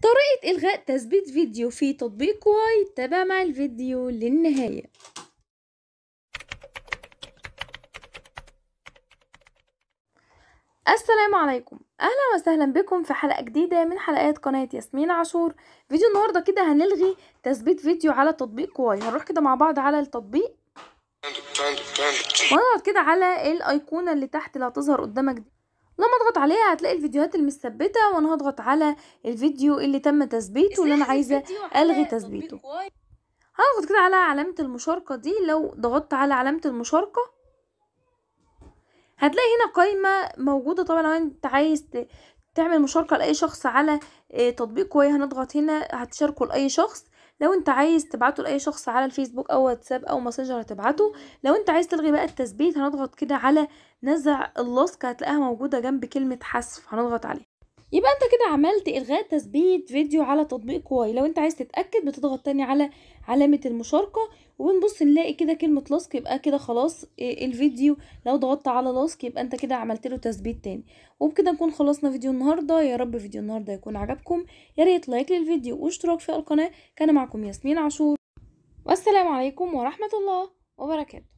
طريقة إلغاء تثبيت فيديو في تطبيق واي تابع مع الفيديو للنهاية السلام عليكم اهلا وسهلا بكم في حلقه جديده من حلقات قناه ياسمين عاشور فيديو النهارده كده هنلغي تثبيت فيديو على تطبيق واي هنروح كده مع بعض على التطبيق ونقعد كده على الايقونه اللي تحت اللي هتظهر قدامك دي لما اضغط عليها هتلاقي الفيديوهات المثبته وانا هضغط على الفيديو اللي تم تثبيته اللي انا عايزه الغي تثبيته هضغط كده على علامه المشاركه دي لو ضغطت على علامه المشاركه هتلاقي هنا قائمه موجوده طبعا لو انت عايز تعمل مشاركه لاي شخص على آه، تطبيق كوي هنضغط هنا هتشاركه لاي شخص لو انت عايز تبعته لاي شخص على الفيسبوك او واتساب او ماسنجر هتبعته لو انت عايز تلغي بقى التثبيت هنضغط كده على نزع اللصق هتلاقيها موجوده جنب كلمه حذف هنضغط عليها يبقى انت كده عملت الغاء تثبيت فيديو على تطبيق كواي لو انت عايز تتاكد بتضغط تاني على علامه المشاركه وبنبص نلاقي كده كلمه لاسك يبقى كده خلاص آه، الفيديو لو ضغطت على لاسك يبقى انت كده عملت له تثبيت تاني وبكده نكون خلصنا فيديو النهارده يا رب فيديو النهارده يكون عجبكم يا ريت لايك للفيديو واشتراك في القناه كان معكم ياسمين عاشور والسلام عليكم ورحمه الله وبركاته